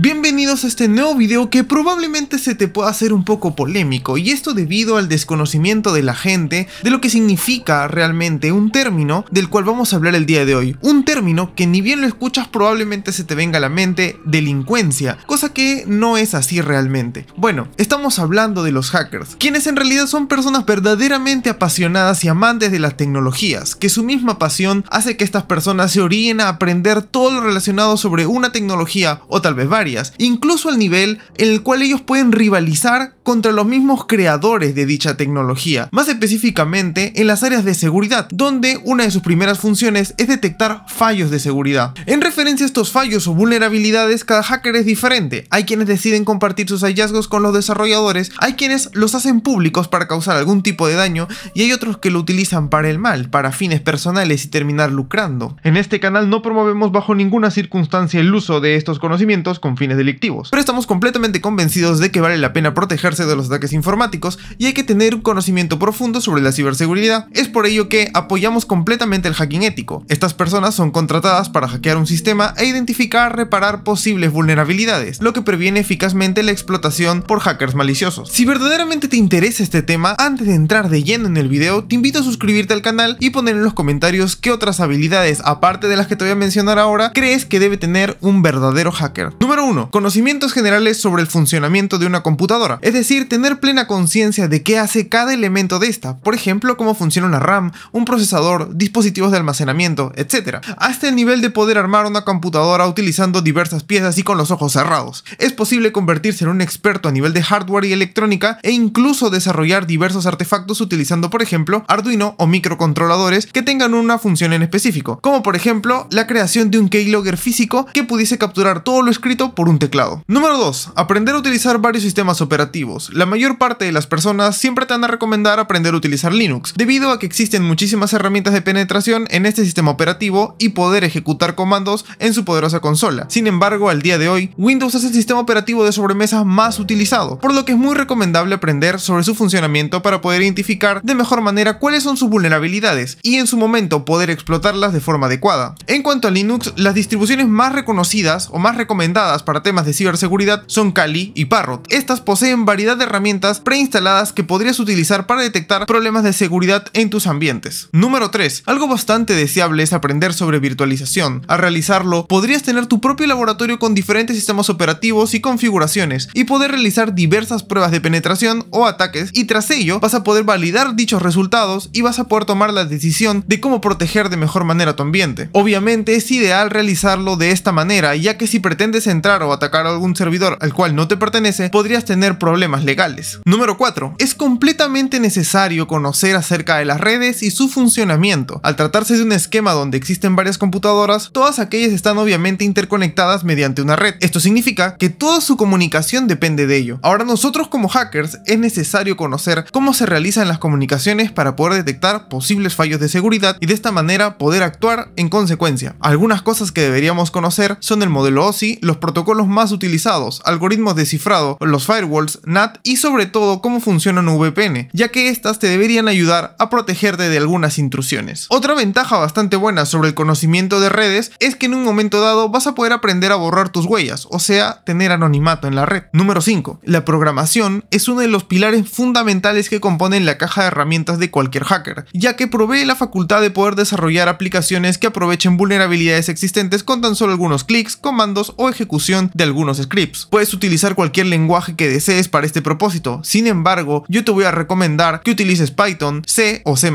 Bienvenidos a este nuevo video que probablemente se te pueda hacer un poco polémico y esto debido al desconocimiento de la gente de lo que significa realmente un término del cual vamos a hablar el día de hoy. Un término que ni bien lo escuchas probablemente se te venga a la mente delincuencia, cosa que no es así realmente. Bueno, estamos hablando de los hackers, quienes en realidad son personas verdaderamente apasionadas y amantes de las tecnologías, que su misma pasión hace que estas personas se orienten a aprender todo lo relacionado sobre una tecnología o tal vez varias, incluso al nivel en el cual ellos pueden rivalizar contra los mismos creadores de dicha tecnología, más específicamente en las áreas de seguridad, donde una de sus primeras funciones es detectar fallos de seguridad. En referencia a estos fallos o vulnerabilidades, cada hacker es diferente. Hay quienes deciden compartir sus hallazgos con los desarrolladores, hay quienes los hacen públicos para causar algún tipo de daño y hay otros que lo utilizan para el mal, para fines personales y terminar lucrando. En este canal no promovemos bajo ninguna circunstancia el uso de estos conocimientos con fines delictivos, pero estamos completamente convencidos de que vale la pena protegerse de los ataques informáticos y hay que tener un conocimiento profundo sobre la ciberseguridad. Es por ello que apoyamos completamente el hacking ético. Estas personas son contratadas para hackear un sistema e identificar, reparar posibles vulnerabilidades, lo que previene eficazmente la explotación por hackers maliciosos. Si verdaderamente te interesa este tema, antes de entrar de lleno en el video, te invito a suscribirte al canal y poner en los comentarios qué otras habilidades, aparte de las que te voy a mencionar ahora, crees que debe tener un verdadero hacker. Número 1. Conocimientos generales sobre el funcionamiento de una computadora, es decir, decir, tener plena conciencia de qué hace cada elemento de esta, por ejemplo, cómo funciona una RAM, un procesador, dispositivos de almacenamiento, etc. Hasta el nivel de poder armar una computadora utilizando diversas piezas y con los ojos cerrados. Es posible convertirse en un experto a nivel de hardware y electrónica e incluso desarrollar diversos artefactos utilizando, por ejemplo, Arduino o microcontroladores que tengan una función en específico, como por ejemplo la creación de un keylogger físico que pudiese capturar todo lo escrito por un teclado. Número 2. Aprender a utilizar varios sistemas operativos la mayor parte de las personas siempre te van a recomendar aprender a utilizar Linux, debido a que existen muchísimas herramientas de penetración en este sistema operativo y poder ejecutar comandos en su poderosa consola. Sin embargo, al día de hoy, Windows es el sistema operativo de sobremesa más utilizado, por lo que es muy recomendable aprender sobre su funcionamiento para poder identificar de mejor manera cuáles son sus vulnerabilidades y en su momento poder explotarlas de forma adecuada. En cuanto a Linux, las distribuciones más reconocidas o más recomendadas para temas de ciberseguridad son Kali y Parrot. Estas poseen varias de herramientas preinstaladas que podrías utilizar para detectar problemas de seguridad en tus ambientes. Número 3. Algo bastante deseable es aprender sobre virtualización. Al realizarlo, podrías tener tu propio laboratorio con diferentes sistemas operativos y configuraciones y poder realizar diversas pruebas de penetración o ataques y tras ello vas a poder validar dichos resultados y vas a poder tomar la decisión de cómo proteger de mejor manera tu ambiente. Obviamente es ideal realizarlo de esta manera ya que si pretendes entrar o atacar algún servidor al cual no te pertenece podrías tener problemas legales. Número 4. Es completamente necesario conocer acerca de las redes y su funcionamiento. Al tratarse de un esquema donde existen varias computadoras, todas aquellas están obviamente interconectadas mediante una red. Esto significa que toda su comunicación depende de ello. Ahora nosotros como hackers es necesario conocer cómo se realizan las comunicaciones para poder detectar posibles fallos de seguridad y de esta manera poder actuar en consecuencia. Algunas cosas que deberíamos conocer son el modelo OSI, los protocolos más utilizados, algoritmos de cifrado, los firewalls, y sobre todo cómo funcionan VPN, ya que estas te deberían ayudar a protegerte de algunas intrusiones. Otra ventaja bastante buena sobre el conocimiento de redes es que en un momento dado vas a poder aprender a borrar tus huellas, o sea, tener anonimato en la red. Número 5. La programación es uno de los pilares fundamentales que componen la caja de herramientas de cualquier hacker, ya que provee la facultad de poder desarrollar aplicaciones que aprovechen vulnerabilidades existentes con tan solo algunos clics, comandos o ejecución de algunos scripts. Puedes utilizar cualquier lenguaje que desees para este propósito. Sin embargo, yo te voy a recomendar que utilices Python, C o C++.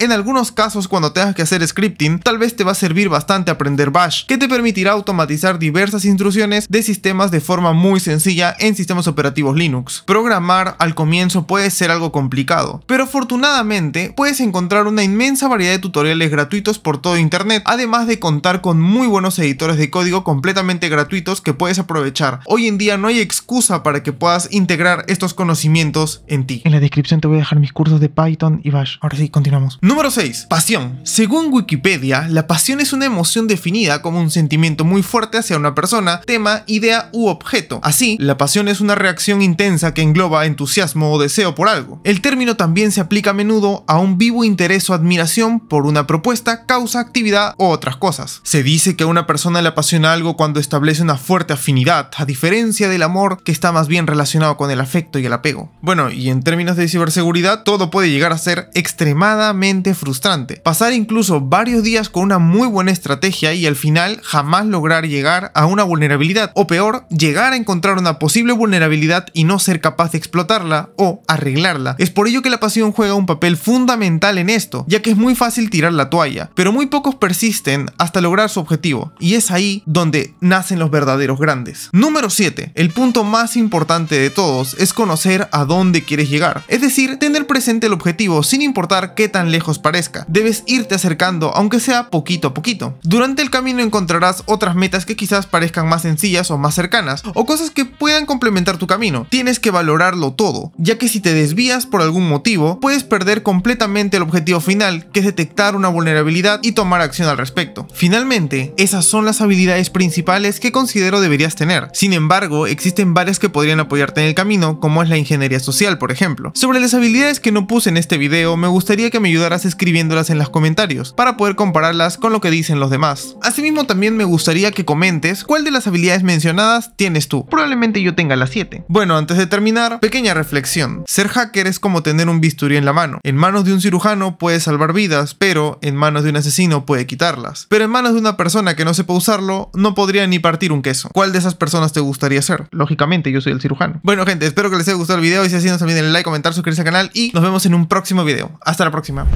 En algunos casos cuando tengas que hacer scripting, tal vez te va a servir bastante aprender Bash, que te permitirá automatizar diversas instrucciones de sistemas de forma muy sencilla en sistemas operativos Linux. Programar al comienzo puede ser algo complicado, pero afortunadamente puedes encontrar una inmensa variedad de tutoriales gratuitos por todo internet, además de contar con muy buenos editores de código completamente gratuitos que puedes aprovechar. Hoy en día no hay excusa para que puedas integrar estos conocimientos en ti. En la descripción te voy a dejar mis cursos de Python y Bash. Ahora sí, continuamos. Número 6. Pasión. Según Wikipedia, la pasión es una emoción definida como un sentimiento muy fuerte hacia una persona, tema, idea u objeto. Así, la pasión es una reacción intensa que engloba entusiasmo o deseo por algo. El término también se aplica a menudo a un vivo interés o admiración por una propuesta, causa, actividad u otras cosas. Se dice que a una persona le apasiona algo cuando establece una fuerte afinidad, a diferencia del amor que está más bien relacionado con el afecto y el apego. Bueno, y en términos de ciberseguridad, todo puede llegar a ser extremadamente frustrante. Pasar incluso varios días con una muy buena estrategia y al final jamás lograr llegar a una vulnerabilidad, o peor, llegar a encontrar una posible vulnerabilidad y no ser capaz de explotarla o arreglarla. Es por ello que la pasión juega un papel fundamental en esto, ya que es muy fácil tirar la toalla, pero muy pocos persisten hasta lograr su objetivo, y es ahí donde nacen los verdaderos grandes. Número 7. El punto más importante de todos es conocer a dónde quieres llegar, es decir, tener presente el objetivo sin importar qué tan lejos parezca. Debes irte acercando, aunque sea poquito a poquito. Durante el camino encontrarás otras metas que quizás parezcan más sencillas o más cercanas, o cosas que puedan complementar tu camino. Tienes que valorarlo todo, ya que si te desvías por algún motivo, puedes perder completamente el objetivo final, que es detectar una vulnerabilidad y tomar acción al respecto. Finalmente, esas son las habilidades principales que considero deberías tener. Sin embargo, existen varias que podrían apoyarte en el camino como es la ingeniería social, por ejemplo. Sobre las habilidades que no puse en este video, me gustaría que me ayudaras escribiéndolas en los comentarios, para poder compararlas con lo que dicen los demás. Asimismo, también me gustaría que comentes cuál de las habilidades mencionadas tienes tú. Probablemente yo tenga las 7. Bueno, antes de terminar, pequeña reflexión. Ser hacker es como tener un bisturí en la mano. En manos de un cirujano puede salvar vidas, pero en manos de un asesino puede quitarlas. Pero en manos de una persona que no sepa usarlo, no podría ni partir un queso. ¿Cuál de esas personas te gustaría ser? Lógicamente, yo soy el cirujano. Bueno, gente, Espero que les haya gustado el video y si así no se olviden el like, comentar, suscribirse al canal y nos vemos en un próximo video. Hasta la próxima.